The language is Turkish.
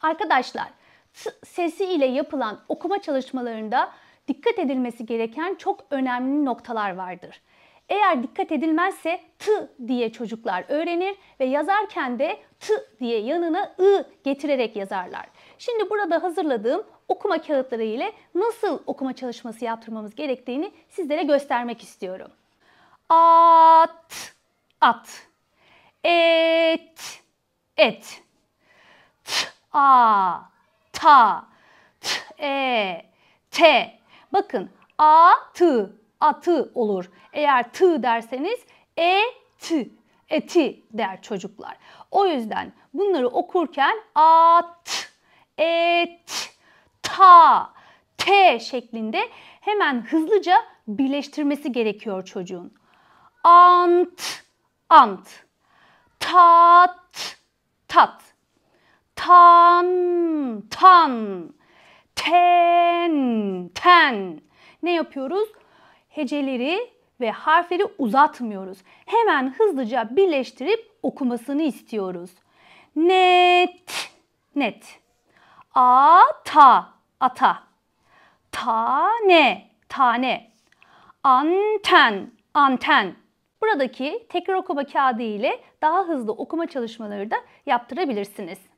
Arkadaşlar t sesi ile yapılan okuma çalışmalarında dikkat edilmesi gereken çok önemli noktalar vardır. Eğer dikkat edilmezse t diye çocuklar öğrenir ve yazarken de t diye yanına ı getirerek yazarlar. Şimdi burada hazırladığım okuma kağıtları ile nasıl okuma çalışması yaptırmamız gerektiğini sizlere göstermek istiyorum. At, at. Et, et. A, ta, t, e, t. Bakın a, t, atı olur. Eğer t derseniz e, t, eti der çocuklar. O yüzden bunları okurken at, et, ta, t şeklinde hemen hızlıca birleştirmesi gerekiyor çocuğun. Ant, ant, tat, tat tan, tan, ten, ten. Ne yapıyoruz? Heceleri ve harfleri uzatmıyoruz. Hemen hızlıca birleştirip okumasını istiyoruz. Net, net. Ata, ata. Tane, tane. Anten, anten. Buradaki tekrar okuma kağıdı ile daha hızlı okuma çalışmaları da yaptırabilirsiniz.